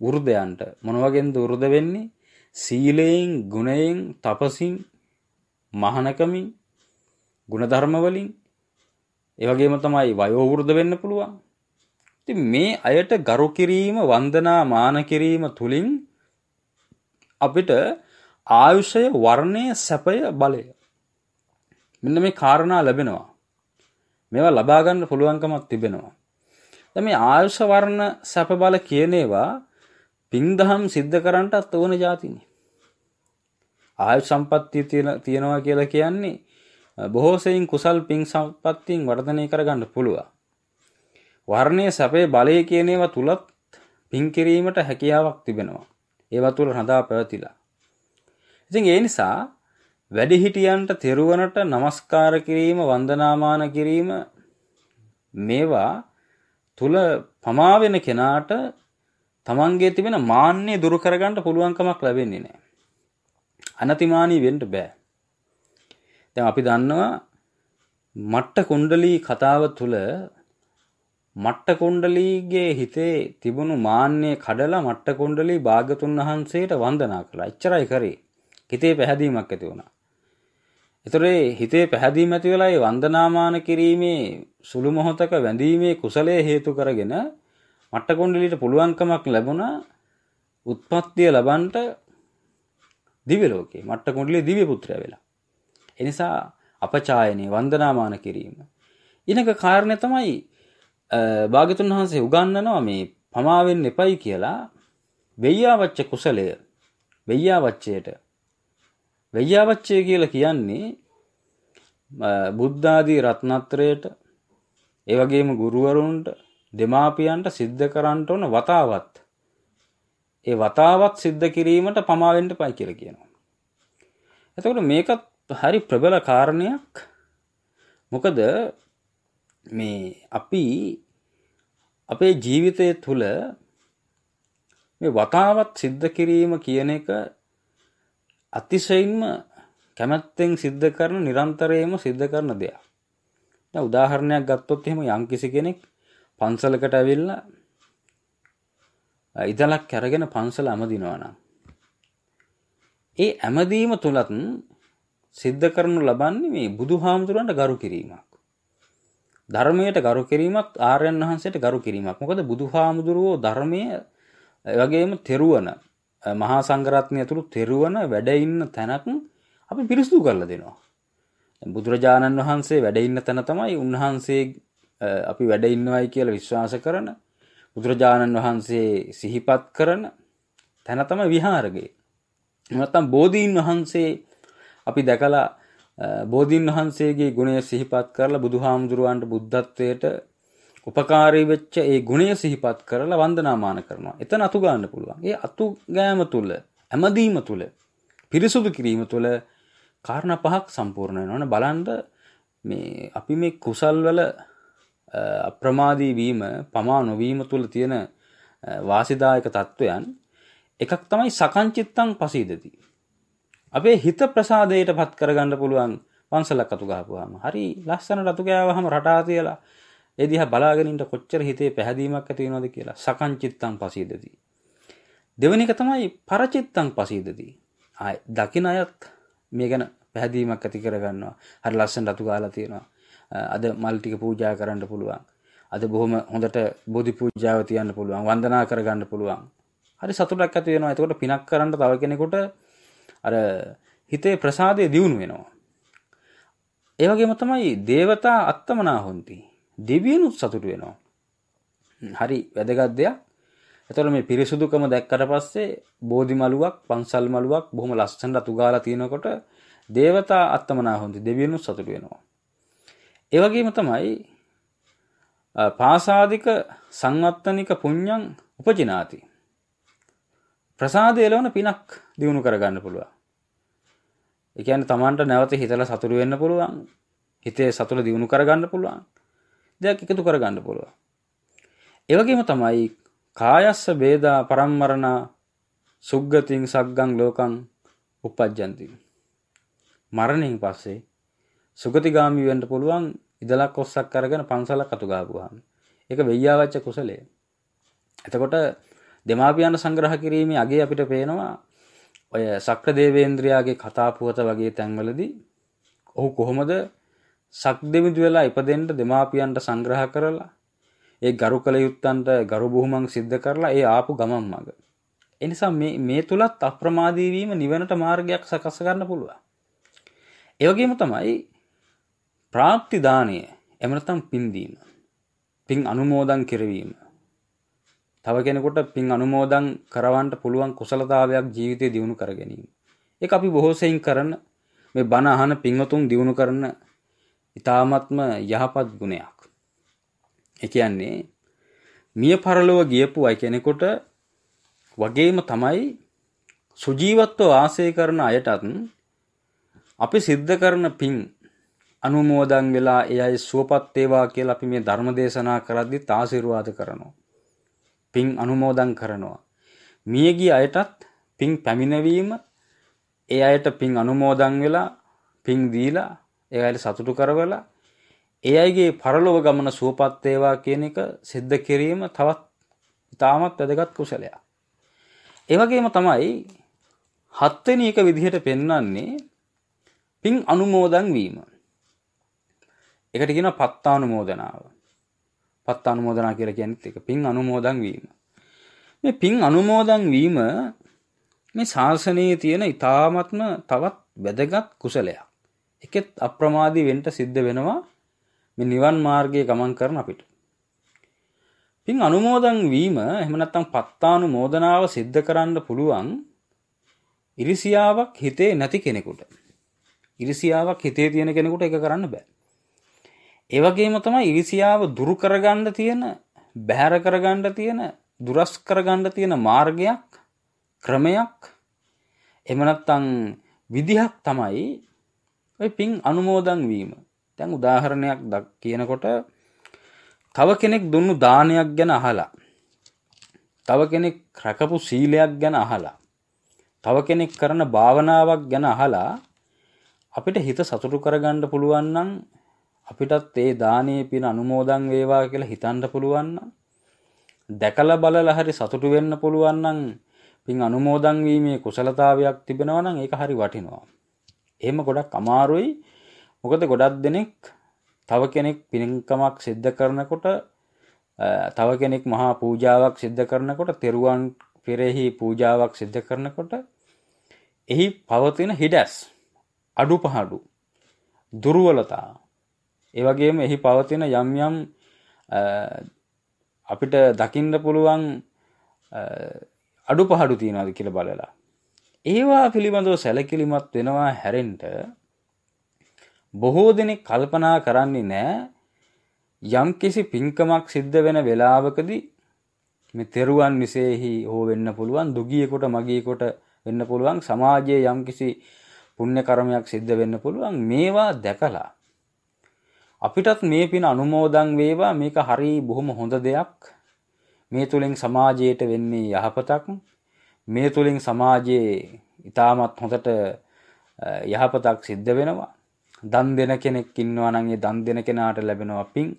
[SPEAKER 1] වෘදයන්ට මොන වගේන්ද වෘද වෙන්නේ? සීලයෙන් ගුණයෙන් තපසින් මහනකමින් ගුණධර්මවලින් ඒවගේම තමයි වයෝවෘද්ධ වෙන්න පුළුවන්. ඉතින් මේ අයට ගරු කිරීම වන්දනා මාන කිරීම තුලින් අපිට ආයුෂය වර්ණය සැපය බලය මෙන්න මේ කාරණා ලැබෙනවා. මේවා ලබා ගන්න පුළුවන්කමක් තිබෙනවා. දැන් මේ ආයුෂ වර්ණ සැප බල කියන ඒවා පින්දහම් සිද්ධ කරන්නටත් ඕන જાතිනේ. ආයු සම්පත්තිය තියෙනවා කියලා කියන්නේ බොහෝ සෙයින් කුසල් පින් සම්පත්තියෙන් වර්ධනය කරගන්න පුළුවන්. වර්ණයේ සැපේ බලය කියන ඒවා තුලත් පින් කිරීමට හැකියාවක් තිබෙනවා. ඒවා තුල රඳා පැවතිලා. ඉතින් ඒ නිසා වැඩිහිටියන්ට තෙරුවනට নমස්කාර කිරීම වන්දනාමාන කිරීම මේවා තුල පමා වෙන කෙනාට තමන්ගේ තිබෙන මාන්‍යය දුරු කරගන්න පුළුවන්කමක් ලැබෙන්නේ නෑ. අනතිමානී වෙන්ට බෑ. දැන් අපි දන්නවා මට්ට කුණ්ඩලී කතාව තුළ මට්ට කුණ්ඩලීගේ හිතේ තිබුණු මාන්‍යය කඩලා මට්ට කුණ්ඩලී භාගතුන් වහන්සේට වන්දනා කළා. එච්චරයි කරේ. හිතේ පැහැදීමක් ඇති වුණා. එතරේ හිතේ පැහැදීම ඇති වෙලා ඒ වන්දනාමාන කිරීමේ සුළු මොහොතක වැඳීමේ කුසලයේ හේතු කරගෙන මට්ටකොණ්ඩලීට පුළුවන්කමක් ලැබුණා උත්පත්තිය ලබන්ට දිව්‍ය ලෝකේ මට්ටකොණ්ඩලී දිව්‍ය පුත්‍රයා වෙලා. එනිසා අපචායනය වන්දනාමාන කිරීම. ඊනක කාරණය තමයි භාගතුන් වහන්සේ උගන්වනවා මේ පමාවෙන් එපයි කියලා වෙය්‍යාවච්ච කුසලය වෙය්‍යාවච්චයට වෙය්‍යාවච්චය කියලා කියන්නේ බුද්ධාදී රත්නත්‍රයට ඒ වගේම ගුරුවරුන්ට දෙමාපියන්ට සිද්ධ කරන්නට ඕන වතාවත් ඒ වතාවත් සිද්ධ කිරීමට පමාවෙන්ට පයි කියල කියනවා. එතකොට මේකත් හරි ප්‍රබල කාරණයක් මොකද මේ අපි අපේ ජීවිතය තුළ මේ වතාවත් සිද්ධ කිරීම කියන එක අතිශයින්ම කැමැත්තෙන් සිද්ධ කරන නිරන්තරයම සිද්ධ කරන දෙයක්. උදාහරණයක් ගත්තොත් එහෙම යම්කිසි කෙනෙක් පන්සලකට ඇවිල්ලා ඉදලක් කැරගෙන පන්සල ඇමදිනවනම්. ඒ ඇමදීම තුළත් සිද්ධ කරනු ලබන්නේ මේ බුදු හාමුදුරන්ට ගරු කිරීමක්. ධර්මයට ගරු කිරීමක් ආර්යන් වහන්සේට ගරු කිරීමක් මොකද බුදු හාමුදුරුවෝ ධර්මය වගේම තෙරුවන මහා සංගරත්නය තුළු තෙරුවන වැඩඉන්න තැනක් අපි පිරිසුදු කරල දෙනවා. බුදුරජාණන් වහන්සේ වැඩඉන්න තැන තමයි උන්වහන්සේ අපි වැඩ ඉන්නවයි කියලා විශ්වාස කරන බුදුරජාණන් වහන්සේ සිහිපත් කරන තැන තම විහාරගේ. නැත්තම් බෝධීන් වහන්සේ අපි දැකලා බෝධීන් වහන්සේගේ ගුණය සිහිපත් කරලා බුදුහාමුදුරුවන්ට බුද්ධත්වයට උපකාරී වෙච්ච ඒ ගුණය සිහිපත් කරලා වන්දනාමාන කරනවා. එතන අතු ගන්න පුළුවන්. ඒ අතු ගෑම තුල, ඇමදීම තුල, පිරිසුදු කිරීම තුල කාරණා පහක් සම්පූර්ණ වෙනවනේ බලන්න මේ අපි මේ කුසල් වල අප්‍රමාදී වීම පමා නොවීම තුළ තියෙන වාසිදායක තත්ත්වයන් එකක් තමයි සකංචිත්තං පසීදති. අපේ හිත ප්‍රසාදයට පත් කරගන්න පුළුවන් පන්සලක් අතු ගහපුවාම හරි ලස්සන රතු ගෑවහම රටා තියලා ඒ දිහා බලාගෙනින්ට කොච්චර හිතේ පැහැදීමක් ඇති වෙනවද කියලා සකංචිත්තං පසීදති. දෙවෙනි එක තමයි පරචිත්තං පසීදති. ආයි දකින අයත් මේ ගැන පැහැදීමක් ඇති කරගන්නවා. හරි ලස්සන රතු ගාලා තියෙනවා. අද මල්ටික පූජා කරන්න පුළුවන් අද බොහොම හොඳට බෝධි පූජාව තියන්න පුළුවන් වන්දනා කරගන්න පුළුවන් හරි සතුටක් ඇති වෙනවා එතකොට පිනක් කරන්න තව කෙනෙකුට අර හිතේ ප්‍රසාදය දියුණු වෙනවා ඒ වගේම තමයි දේවතා අත්තමනා හොಂತಿ දෙවියනුත් සතුට වෙනවා හරි වැදගත් දෙයක් එතකොට මේ පිරිසුදුකම දැක්කට පස්සේ බෝධි මලුවක් පන්සල් මලුවක් බොහොම ලස්සනට අතු ගාලා තිනකොට දේවතා අත්තමනා හොಂತಿ දෙවියනුත් සතුට වෙනවා ඒවගේම තමයි පාසාධික සංවත්තනික පුං්ඥන් උපජිනාති. ප්‍රසාදයලවන පිනක් දියුණු කරගන්න පුළුවන්. එකන තමන්ට නැවත හිතල සතුරු වෙන්න පුළුවන් හිතේ සතුළ දියුණු කරගන්න පුළුවන් දෙයක් එකතු කරගන්න පුළුවන්. එවගේම තමයි කායස්ස බේදා පරම්මරණ සුග්ගතින් සක්ගං ලෝකං උපජ්ජන්ති. මරණින් පස්සේ සුගතිගාමි වෙන්න පුළුවන් ඉදලක් කොස්සක් අරගෙන පන්සලක් අතු ගාපුවාම. ඒක වෙය්‍යාවච්ච කුසලය. එතකොට දෙමාපියන් සංග්‍රහ කිරීමේ අගේ අපිට පේනවා ඔය සක්‍ර දේවේන්ද්‍රයාගේ කතාපුවත වගේ තැන්වලදී ඔහු කොහොමද සක්දෙමිදු වෙලා ඉපදෙන්න දෙමාපියන්ට සංග්‍රහ කරලා ඒ ගරු කළ යුත්තන්ට ගරු බොහොමන් සිද්ධ කරලා ඒ ආපු ගමන් මඟ. එනිසා මේ තුළත් අප්‍රමාදීවීම නිවනට මාර්ගයක් සකස් කරන්න පුළුවන්. ඒවගේම තමයි ප්‍රාප්ති දානය එමනතම් පින්දීම පින් අනුමෝදන් කිරවීම තව කෙනෙකොට පින් අනුමෝදන් කරවන්ට පුළුවන් කුසලතාවයක් ජීවිතය දියුණු කර ගැනීම. එක අපි බොහෝසයින් කරන මේ බණ අහන පින්වතුන් දියුණු කරන ඉතාමත්ම යහපත් ගුණයක්. එකයන්නේ මිය පරලොව ගියපු අයි කෙනෙකොට වගේම තමයි සුජීවත්ව වාසය කරන අයටත් අපි සිද්ධ කරන පින් අනුමෝදන් වෙලා ඒ අය සුවපත් වේවා කියලා අපි මේ ධර්ම දේශනා කරද්දී ආශිර්වාද කරනවා. පින් අනුමෝදන් කරනවා. මියගිය අයටත් පින් පැමිණවීම ඒ අයට පින් අනුමෝදන් වෙලා පින් දීලා ඒ අයට සතුටු කරවලා ඒ අයගේ පරලොව ගමන සුවපත් වේවා කියන එක සිද්ධ කිරීම තවත් ඉතාමත් වැදගත් කුසලයක්. ඒ වගේම තමයි හත්වෙනි එක විදිහට පෙන්වන්නේ පින් අනුමෝදන් වීම. එකට කියෙන පත්තානුමෝදනාව පත් අනුමෝදනා කියර ගැනත් එක පින් අනුමෝදන් වීම මේ පින් අනුමෝදන් වීම මේ ශාසනයේ තියෙන ඉතාමත්ම තවත් වැදගත් කුසලයක් එකෙත් අප්‍රමාදී වෙන්ට සිද්ධ වෙනවා මේ නිවන් මාර්ගය ගමන් කරන අපිට පින් අනුමෝදන් වීම එහමනත්තම් පත්තානු මෝදනාව සිද්ධ කරන්න පුළුවන් ඉරිසියාවක් හිතේ නැති කෙනෙකුට ඉරිසියාවක් හිතේ තියෙන කෙනෙකුට එක කරන්න බෑ ඒවගේම තමයි ඉරිසියාව දුරු කරගන්න තියෙන බැහැර කරගන්න තියෙන දුරස් කරගන්න තියෙන මාර්ගයක් ක්‍රමයක් එමනත්තං විදිහක් තමයි ඔය පින් අනුමෝදන් වීම තැන් උදාහරණයක් දක් කියනකොට තව කෙනෙක් දුන්නු දානයක් ගැන අහලා තව කෙනෙක් රැකපු සීලයක් ගැන අහලා තව කෙනෙක් කරන භාවනාවක් ගැන අහලා අපිට හිත සතුටු කරගන්න පුළුවන් නම් අපිටත් ඒ දානයේ පින අනුමෝදන් වේවා කියලා හිතන්න පුළුවන් දැකලා බලලා හරි සතුටු වෙන්න පුළුවන් නම් පින් අනුමෝදන් වීමේ කුසලතාවයක් තිබෙනවා නම් ඒක හරි වටිනවා. එහෙම ගොඩක් අමාරුයි. මොකද ගොඩක් දෙනෙක් තව කෙනෙක් පින්කමක් සිද්ධ කරනකොට තව කෙනෙක් මහා පූජාවක් සිද්ධ කරනකොට තෙරුවන් පෙරෙහි පූජාවක් සිද්ධ කරනකොට එහි පවතින හිඩැස් අඩුපහඩු දුර්වලතා ඒ වගේම එහි පවතින යම් යම් අපිට දකින්න පුළුවන් අඩු පහඩු තියෙනවාද කියල බලලා. ඒවා පිළිබඳව සැලකිලිමත් වෙනවා හැරෙන්ට බොහෝ දෙනෙක් කල්පනා කරන්නේ නෑ යම්කිසි පින්කමක් සිද්ධ වෙන වෙලාවකදී මේ තෙරුවන් විසේහි හෝ වෙන්න පුළුවන් දුගියකොට මගේකොට වෙන්න පුළුවන් සමාජයේ යම්කිසි පුුණ්‍ය කරමයක් සිද්ධ වෙන්න පුළුවන් මේවා දැකලා අපිටත් මේ පින අනුමෝදන් වේවා මේක හරි බොහොම හොඳ දෙයක් මේ තුලින් සමාජයට වෙන්නේ යහපතක් මේ තුලින් සමාජයේ ඊටමත් හොඳට යහපතක් සිද්ධ වෙනවා දන් දෙන කෙනෙක් ඉන්නවා නම් ඒ දන් දෙන කෙනාට ලැබෙනවා පින්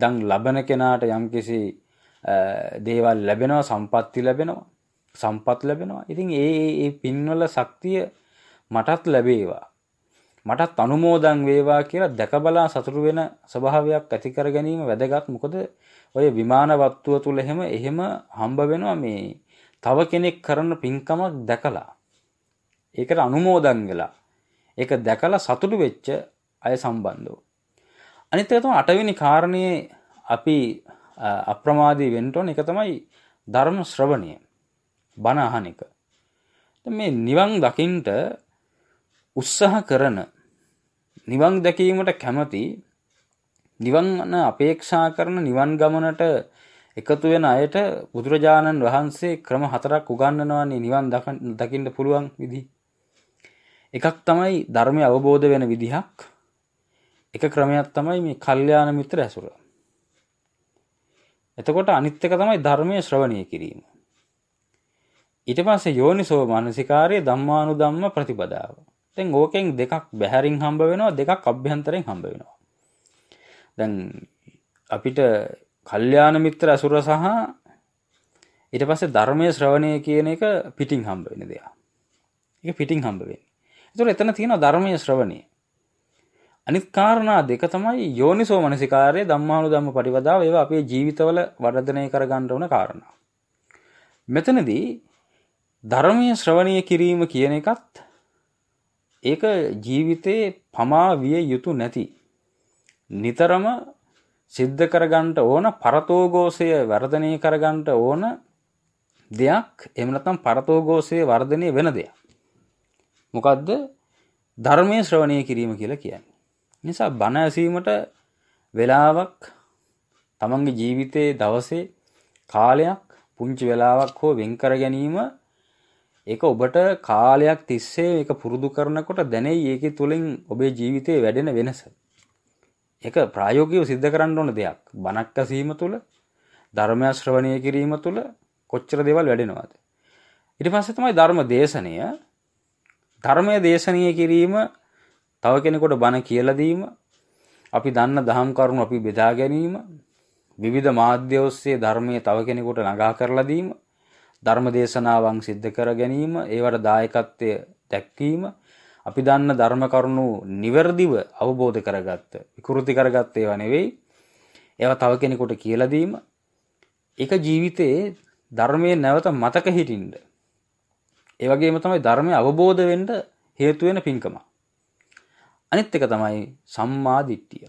[SPEAKER 1] දන් ලබන කෙනාට යම්කිසි දේවල් ලැබෙනවා සම්පත්ති ලැබෙනවා සම්පත් ලැබෙනවා ඉතින් ඒ ඒ පින්වල ශක්තිය මටත් ලැබේවා මටත් අනුමෝදන් වේවා කියලා දැකබලා සතුරු වෙන ස්වභාවයක් ඇති කර ගැනීම වැදගත් මොකද ඔය විමාන වත්තුව තුල එහෙම එහෙම හම්බ වෙනවා මේ තව කෙනෙක් කරන පින්කමක් දැකලා ඒකට අනුමෝදන් වෙලා ඒක දැකලා සතුටු වෙච්ච අය සම්බන්ධව අනිත් එක තමයි අටවෙනි කාරණේ අපි අප්‍රමාදී වෙන්න ඕන එක තමයි ධර්ම ශ්‍රවණය බණ අහන එක මේ නිවන් දකින්ට උත්සාහ කරන නිවන් දැකීමට කැමති නිවන් අපේක්ෂා කරන නිවන් ගමනට එකතු වෙන අයට බුදුරජාණන් වහන්සේ ක්‍රම හතරක් උගන්වනවානේ නිවන් දකින්න පුළුවන් විදි. එකක් තමයි ධර්මය අවබෝධ වෙන විදිහක්. එක ක්‍රමයක් තමයි මේ කල්යාණ මිත්‍ර ඇසුර. එතකොට අනිත් එක තමයි ධර්මයේ ශ්‍රවණය කිරීම. ඊට පස්සේ යෝනිසෝ මානසිකාරයේ ධම්මානුධම්ම ප්‍රතිපදාව. තැන් ඕකෙන් දෙකක් බැහැරින් හම්බ වෙනවා දෙකක් අභ්‍යන්තරෙන් හම්බ වෙනවා දැන් අපිට කල්්‍යාන මිත්‍ර ඇසුර සහ ඉට පස්සේ ධර්මය ශ්‍රවණය කියන එක පිටිං හම්බ වෙන දෙයා එක පිටිං හම්බවෙන් තුර එතන තියෙන ධර්මය ශ්‍රවණය අනිත් කාරණා දෙක තමයි යෝනිසෝ මනසිකාරය දම්මානු දම්ම පටිවදාව ඒවා අපේ ජීවිතවල වර්ධනය කර ගණ්ඩවන කාරණා. මෙතනදී ධර්මය ශ්‍රවණය කිරීම කියන එකත් ඒක ජීවිතේ පමා විය යුතු නැති නිතරම සිද්ධ කරගන්නට ඕන පරතෝගෝසය වර්ධනය කරගන්නට ඕන දෙයක් එහෙම නැත්නම් පරතෝගෝසය වර්ධනය වෙන දෙයක් මොකද්ද ධර්මයේ ශ්‍රවණය කිරීම කියලා කියන්නේ නිසා බණ ඇසීමට වෙලාවක් තමන්ගේ ජීවිතයේ දවසේ කාලයක් පුංචි වෙලාවක් හෝ වෙන් කර ගැනීම ඒක ඔබට කාලයක් තිස්සේ එක පුරුදු කරනකොට දැනෙයි ඒක තුළින් ඔබේ ජීවිතය වැඩෙන වෙනස. එක ප්‍රායෝගීව සිද්ධ කරන්න ඕන දෙයක් බණක්ක සීම තුළ ධර්මයශ්‍රවණය කිරීම තුළ කොච්චර දෙවල් වැඩෙනවාද. ඉට පස්ස තමයි ධර්ම දේශනය ධර්මය දේශනය කිරීම තව කෙනෙකොට බණ කියලදීම අපි දන්න දහම් කරුණු අපි බෙදා ගැනීම විවිධ මාධ්‍යෝස්සේ ධර්මය තව කෙනෙකොට නගා කරලදීම ධර්මදේශනාවන් සිද්ධ කර ගැනීම ඒවට දායකත්වය දැක්වීම අපි දන්න ධර්ම කරුණු නිවැරදිව අවබෝධ කරගත්ත විකෘති කරගත්ත ඒවා නෙවෙයි ඒවා තව කෙනෙකුට කියලා දීම ඒක ජීවිතයේ ධර්මයේ නැවත මතක හිටින්න ඒ වගේම තමයි ධර්මය අවබෝධ වෙන්න හේතු වෙන පින්කම අනිත් එක තමයි සම්මා දිට්ඨිය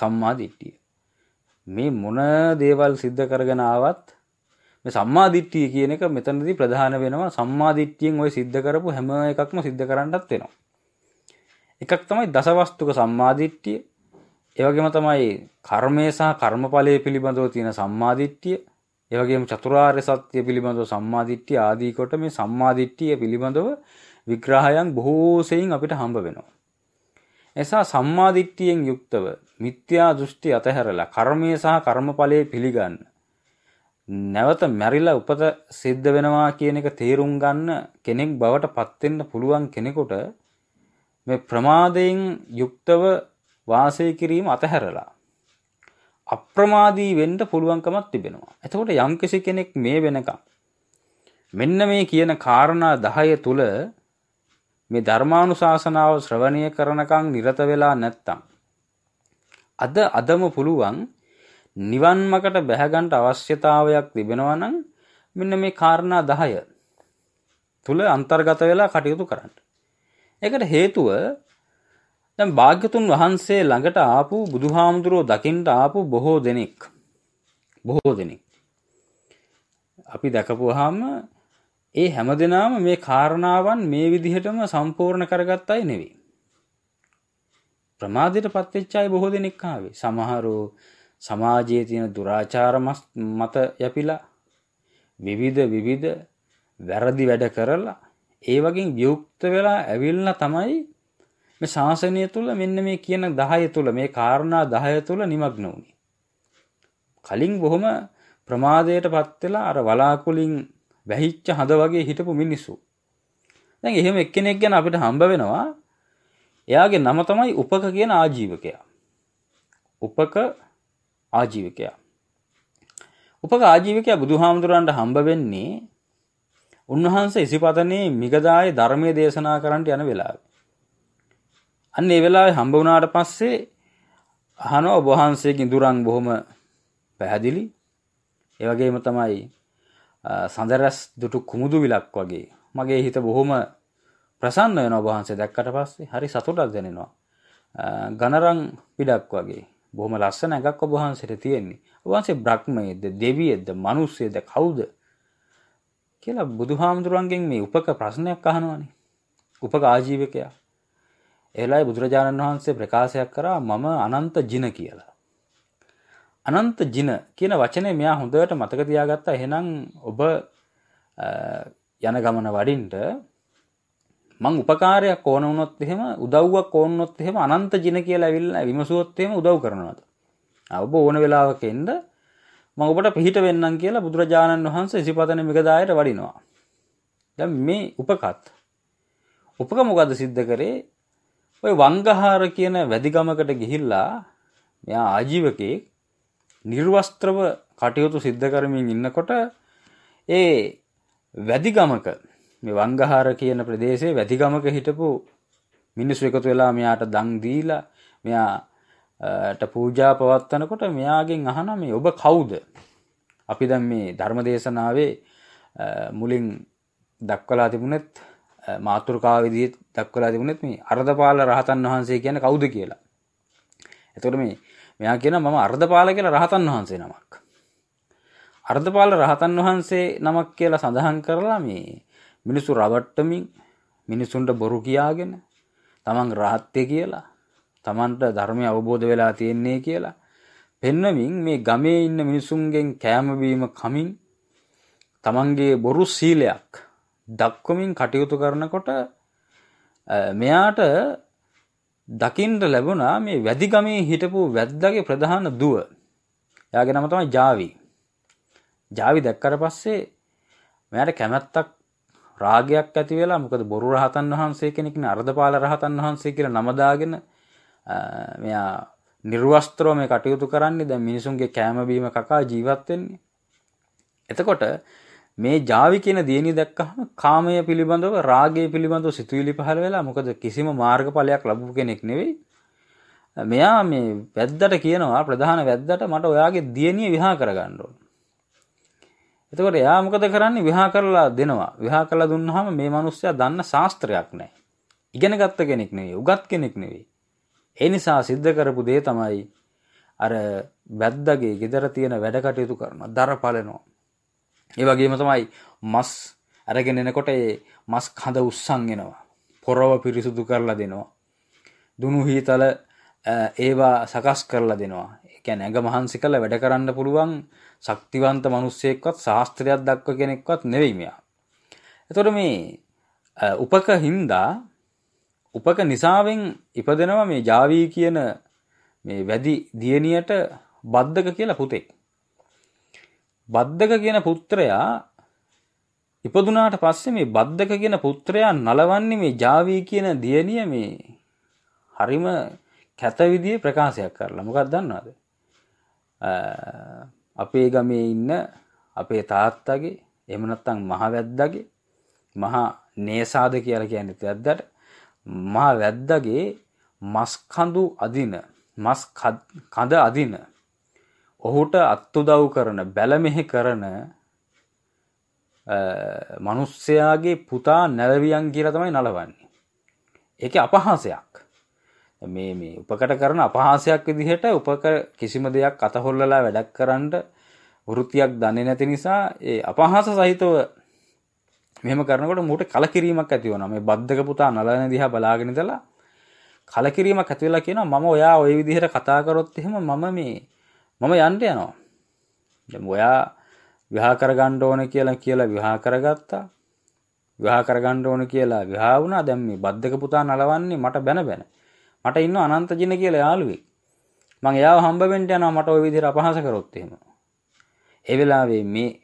[SPEAKER 1] සම්මා දිට්ඨිය මේ මොන දේවල් සිද්ධ කරගෙන ආවත් මේ සම්මාදිට්ඨිය කියන එක මෙතනදී ප්‍රධාන වෙනවා සම්මාදිට්ඨියෙන් ওই සිද්ධ කරපු හැම එකක්ම සිද්ධ කරන්නටත් වෙනවා. එකක් තමයි දසවස්තුක සම්මාදිට්ඨිය. ඒ වගේම තමයි කර්මය සහ කර්මඵලය පිළිබඳව තියෙන සම්මාදිට්ඨිය. ඒ වගේම චතුරාර්ය සත්‍ය පිළිබඳව සම්මාදිට්ඨිය ආදී කොට මේ සම්මාදිට්ඨිය පිළිබඳව විග්‍රහයන් බොහෝ සෙයින් අපිට හම්බ වෙනවා. එසා සම්මාදිට්ඨියෙන් යුක්තව මිත්‍යා දෘෂ්ටි අතහැරලා කර්මය සහ කර්මඵලය පිළිගන්න නැවත මැරිලා උපත සිද්ධ වෙනවා කියන එක තේරුම් ගන්න කෙනෙක් බවට පත් වෙන්න පුළුවන් කෙනෙකුට මේ ප්‍රමාදයෙන් යුක්තව වාසය කිරීම අතහැරලා අප්‍රමාදී වෙන්න පුළුවන්කමක් තිබෙනවා. එතකොට යම්කිසි කෙනෙක් මේ වෙනකම් මෙන්න මේ කියන කාරණා 10 තුල මේ ධර්මානුශාසනාව ශ්‍රවණය කරනකම් නිරත වෙලා නැත්තම් අද අදම පුළුවන් නිවන් මකට බැහැගන්ට අවශ්‍යතාවයක් තිබෙනවා නම් මෙන්න මේ කාරණා 10 තුල අන්තර්ගත වෙලා කටයුතු කරන්න. ඒකට හේතුව දැන් භාග්‍යතුන් වහන්සේ ළඟට ආපු බුදුහාමුදුරෝ දකින්න ආපු බොහෝ දෙනෙක් බොහෝ දෙනෙක් අපි දැකපුවාම ඒ හැමදෙනාම මේ කාරණාවන් මේ විදිහටම සම්පූර්ණ කරගත් අය නෙවෙයි. ප්‍රමාදයට පත්වෙච්ච අය බොහෝ දෙනෙක් ආවේ. සමහරෝ සමාජයේ තියෙන දුරාචාර මත යපිලා විවිධ විවිධ වැරදි වැඩ කරලා ඒ වගේ වියුක්ත වෙලා ඇවිල්ලා තමයි මේ ශාසනය තුල මෙන්න මේ කියන 10 තුල මේ කාරණා 10 තුල নিমগ্ন වුනේ. කලින් බොහොම ප්‍රමාදයටපත් වෙලා අර වලාකුලින් වැහිච්ච හඳ වගේ හිටපු මිනිස්සු. දැන් එහෙම එක්කෙනෙක් ගැන අපිට හම්බ වෙනවා එයාගේ නම තමයි උපක කියන ආජීවකයා. උපක ආජීවිකයා. උපක ආජීවිකයා බුදුහාමුදුරන්ට හම්බ වෙන්නේ උන්වහන්සේ ඉසිපතනේ මිගදායේ ධර්මයේ දේශනා කරන්නට යන වෙලාවේ. අන්න ඒ වෙලාවේ හම්බ වුණාට පස්සේ අහනවා ඔබ වහන්සේගේ ඉඳුරන් බොහොම පැහැදිලි. ඒ වගේම තමයි සඳරස් දුටු කුමුදු විලක් වගේ මගේ හිත බොහොම ප්‍රසන්න වෙනවා ඔබ වහන්සේ දැක්කට පස්සේ හරි සතුටක් දැනෙනවා. ගණරන් පිටක් වගේ බොහොම ලස්සන එකක් ඔබහන්සට තියෙන්නේ වහන්සේ බ්‍රහ්මයේද දෙවියද මනුස්සයද කවුද කියලා බුදු හාමුදුරුවන්ගෙන් මේ උපක ප්‍රශ්නයක් අහනවානි උපක ආජීවකයා එලායි බුදුරජාණන් වහන්සේ ප්‍රකාශයක් කරා මම අනන්ත ජින කියලා අනන්ත ජින කියන වචනේ මෙයා හොඳට මතක තියාගත්තා එහෙනම් ඔබ යන ගමන වඩින්ට මං උපකාරයක් ඕන වුණොත් එහෙම උදව්වක් ඕන වුණොත් එහෙම අනන්ත ජින කියලා ඇවිල්ලා විමසුවොත් එහෙම උදව් කරනවාද? ඔබ ඕන වෙලාවක එන්න මම ඔබට පිහිට වෙන්නම් කියලා බුදුරජාණන් වහන්සේ ඉසිපතන මිගදායට වඩිනවා. දැන් මේ උපකත් උපක මොකද සිද්ධ කරේ? ඔය වංගහාර කියන වැදිගමකට ගිහිල්ලා මෙයා ආජීවකේ නිර්වස්ත්‍රව කටයුතු සිද්ධ කරමින් ඉන්නකොට ඒ වැදිගමක මේ වංගහාර කියන ප්‍රදේශයේ වැතිගමක හිටපු මිනිස්සු එකතු වෙලා මෙයාට දන් දීලා මෙයාට පූජා පවත්වනකොට මෙයාගෙන් අහනවා මේ ඔබ කවුද? අපි දැන් මේ ධර්මදේශනාවේ මුලින් දක්වලා තිබුණෙත් මාතෘකා විදිහට දක්වලා තිබුණෙත් මේ අර්ධපාල රහතන් වහන්සේ කියන්නේ කවුද කියලා. එතකොට මේ මෙයා කියනවා මම අර්ධපාල කියලා රහතන් වහන්සේ නමක්. අර්ධපාල රහතන් වහන්සේ නමක් කියලා සඳහන් කරලා මේ මිනිස්සු රවට්ටමින් මිනිස්සුන්ට බොරු කියාගෙන තමන් රහත්ය කියලා තමන්ට ධර්මය අවබෝධ වෙලා තියෙන්නේ කියලා පෙන්නමින් මේ ගමේ ඉන්න මිනිසුන්ගෙන් කෑමබීම කමින් තමන්ගේ බොරු සීලයක් දක්වමින් කටයුතු කරනකොට මෙයාට දකිින්ට ලැබුණා මේ වැදිගමේ හිටපු වැද්දගේ ප්‍රධාන දුව යාගෙනම තමයි ජාවී ජාවි දැක්කර පස්සේ මෙයට කැමැත්තක් රාගයක් ඇති වෙලා මොකද බොරු රහතන් වහන්සේ කෙනෙක් නේ අර්ධපාල රහතන් වහන්සේ කියලා නම දාගෙන මෙයා නිර්වස්ත්‍රව මේ කටයුතු කරන්නේ දැන් මිනිසුන්ගේ කෑම බීම කකා ජීවත් වෙන්නේ. එතකොට මේ ජාවි කියන දියණිය දැක්කහම කාමය පිළිබඳව රාගය පිළිබඳව සිතුවිලි පහළ වෙලා මොකද කිසිම මාර්ගඵලයක් ලැබු කෙනෙක් නෙවෙයි. මෙයා මේ වැද්දට කියනවා ප්‍රධාන වැද්දට මට ඔයාගේ දියණිය විවාහ කරගන්න ඕන. එතකොට එයා මොකද කරන්නේ විවාහ කරලා දෙනවා විවාහ කරලා දුන්නාම මේ මිනිස්සයා දන්න ශාස්ත්‍රයක් නැහැ ඉගෙන ගත්ත කෙනෙක් නෙවෙයි උගත් කෙනෙක් නෙවෙයි ඒ නිසා සිද්ධ කරපු දේ තමයි අර වැද්දගේ ගෙදර තියෙන වැඩ කටයුතු කරනවා දර පලනවා ඒ වගේම තමයි මස් අරගෙන එනකොට ඒ මස් කඳ උස්සන් එනවා පොරව පිරිසුදු කරලා දෙනවා දුනු හීතල ඒවා සකස් කරලා දෙනවා ඒ කියන්නේ ඇඟ මහන්සි කරලා වැඩ කරන්න පුළුවන් ශක්තිවන්ත මිනිස්සෙක්වත් ශාස්ත්‍රයක් දක්ව කෙනෙක්වත් නෙවෙයි මෙයා. එතකොට මේ උපක හින්දා උපක නිසාවෙන් ඉපදෙනවා මේ ජාවී කියන මේ වැඩි දියණියට බද්දක කියලා පුතෙක්. බද්දක කියන පුත්‍රයා ඉපදුනාට පස්සේ මේ බද්දක කියන පුත්‍රයා නලවන්නේ මේ ජාවී කියන දියණිය මේ හරිම කැත විදිහේ ප්‍රකාශයක් කරලා. මොකක්ද දන්නවද? අපේ ගමේ ඉන්න අපේ තාත්තගේ එහෙම නැත්නම් මහවැද්දාගේ මහා නේසාද කියලා කියන්නේ වැද්දාට මහා වැද්දාගේ මස් කඳු අදින මස් කඳ අදින ඔහුට අත්උදව් කරන බැලමෙහි කරන මනුස්සයාගේ පුතා නැරවියන් කියලා තමයි නලවන්නේ. ඒක අපහාසයක්. මේ මේ උපකට කරන අපහාසයක් විදිහට උපක කිසිම දෙයක් අතහොල්ලලා වැඩක් කරන්න වෘත්තියක් දන්නේ නැති නිසා ඒ අපහාස සහිතව මෙහෙම කරනකොට මූට කලකිරීමක් ඇති වුණා. මේ බද්දක පුතා නලන දිහා බලාගෙන ඉඳලා කලකිරීමක් ඇති වෙලා කියනවා මම ඔයා ওই විදිහට කතා කරොත් එහෙම මම මේ මම යන්න යනවා. දැන් ඔයා විවාහ කරගන්න ඕන කියලා කියලා විවාහ කරගත්තා. විවාහ කරගන්න ඕන කියලා විවාහ වුණා. දැන් මේ බද්දක පුතා නලවන්නේ මට බැන බැන. මට ඉන්න අනන්ත ජින කියලා යාළුවෙක්. මං එයාව හම්බ වෙන්න යනවා මට ওই විදිහට අපහාස කරොත් එහෙම. ඒ වෙලාවේ මේ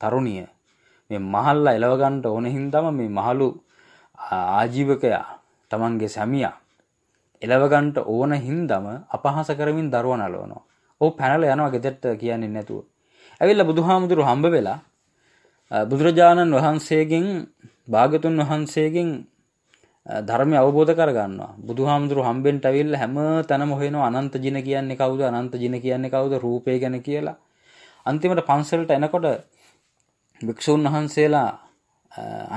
[SPEAKER 1] තරුණිය මේ මහල්ලා එලව ගන්න ඕන හින්දාම මේ මහලු ආජීවකයා Tamanගේ සැමියා එලව ගන්න ඕන හින්දාම අපහාස කරමින් දරුවා නලවනවා. ਉਹ පැනලා යනවා ගෙදරට කියන්නේ නැතුව. ඇවිල්ලා බුදුහාමුදුරු හම්බ වෙලා බුදුරජාණන් වහන්සේගෙන් භාගතුන් වහන්සේගෙන් ධර්මය අවබෝධ කරගන්නවා බුදුහාමුදුරු හම්බෙන් ටවිල්ල හැම තැනම හොයනවා අනන්ත ජින කියන්නේ කවුද අනන්ත ජින කියන්නේ කවුද රූපය ගැන කියලා අන්තිමට පන්සලට එනකොට භික්ෂූන් වහන්සේලා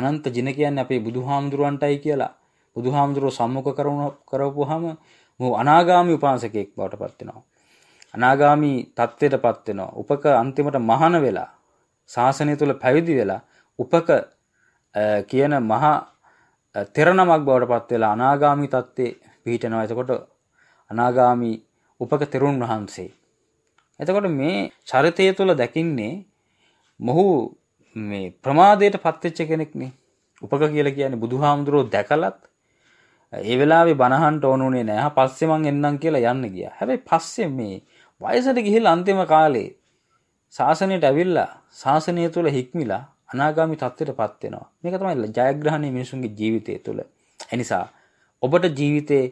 [SPEAKER 1] අනන්ත ජින කියන්නේ අපේ බුදුහාමුදුරුවන්ටයි කියලා බුදුහාමුදුරුව සම්මුඛ කරුණ කරවපුවාම මෝ අනාගාමී උපාසකෙක් බවට පත් වෙනවා අනාගාමී தත්ත්වයටපත් වෙනවා උපක අන්තිමට මහාන වෙලා ශාසනය තුල පැවිදි වෙලා උපක කියන මහා තෙරණමක් බවට පත්වෙලා අනාගාමි තත්ත්වේ පිහිටනවා එතකොට අනාගාමි උපක තෙරුන් වහන්සේ. එතකොට මේ චරිතය තුළ දැකින්නේ මොහු මේ ප්‍රමාදයට පත්වෙච්ච කෙනෙක්නේ උපක කියලා කියන්නේ බුදුහාමුදුරුවෝ දැකලත් ඒ වෙලාවේ බණහන්ට ඕනුනේ නැහැ. පස්සේ මං එන්නම් කියලා යන්න ගියා. හැබැයි පස්සේ මේ වයසට ගිහිල්ලා අන්තිම කාලේ ශාසනයට ඇවිල්ලා ශාසනය තුල හික්මිලා අනාගාමි තත්ත්වයට පත්වෙනවා මේක තමයි ජයග්‍රහණය මිනිසුන්ගේ ජීවිතය තුළ එනිසා ඔබට ජීවිතේ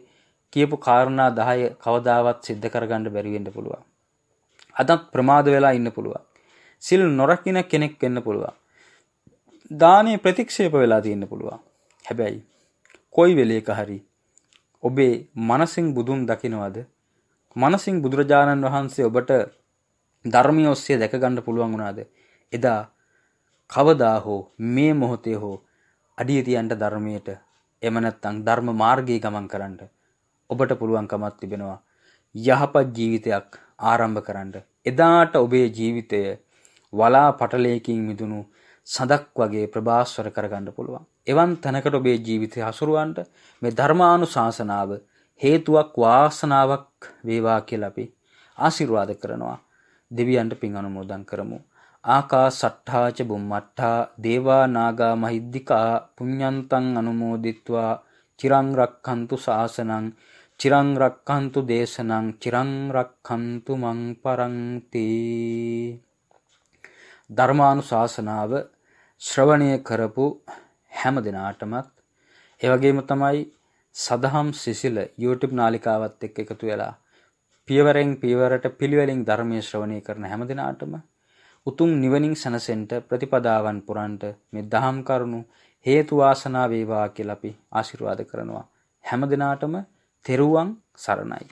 [SPEAKER 1] කියපු කාරණා දහය කවදාවත් සිද්ධ කරගන්න බැරිවෙන්න පුළුවන් අදත් ප්‍රමාද වෙලා ඉන්න පුළුවන් සිල් නොරකින කෙනෙක් වෙන්න පුළුවන් දානේ ප්‍රතික්ෂේප වෙලා තියෙන්න පුළුවන් හැබැයි කොයි වෙලේක හරි ඔබේ මනසින් බුදුන් දකිනවද මනසින් බුදුරජාණන් වහන්සේ ඔබට ධර්මය ඔස්සේ දැකගන්න පුළුවන් වුණාද එදා කවදා හෝ මේ මොහොතේ හෝ අඩිය තියන්න ධර්මයට එම නැත්නම් ධර්ම මාර්ගයේ ගමන් කරන්න ඔබට පුළුවන්කමක් තිබෙනවා යහපත් ජීවිතයක් ආරම්භ කරන්න එදාට ඔබේ ජීවිතය වලා පටලයකින් මිදුණු සඳක් වගේ ප්‍රභාස්වර කරගන්න පුළුවන්. එවන් තැනකට ඔබේ ජීවිතය හසුරුවන්ට මේ ධර්මානු ශාසනාව හේතුවක් වාසනාවක් වේවා කියලපි ආසිර්වාද කරනවා දෙවියන්ට පින් අනුමෝදන් කරමු. ආකාසට්ඨාච බුම්මට්ඨා දේවා නාග මහිද්దికා පුඤ්ඤන්තං අනුමෝදිත්වා චිරං රක්ඛන්තු ශාසනං චිරං රක්ඛන්තු දේශනං චිරං රක්ඛන්තු මං පරන්ති ධර්මානුශාසනාව ශ්‍රවණය කරපු හැම දිනාටමත් ඒ වගේම තමයි සදහම් සිසිල YouTube නාලිකාවත් එක්ක එකතු වෙලා පියවරෙන් පියවරට පිළිවෙලින් ධර්මයේ ශ්‍රවණය කරන හැම දිනාටම උතුම් නිවනින් සැනසෙන්ට ප්‍රතිපදාවන් පුරන්ට මේ දහම් කරුණු හේතු වාසනා වේවා කියලා අපි ආශිර්වාද කරනවා හැම දිනාටම තෙරුවන් සරණයි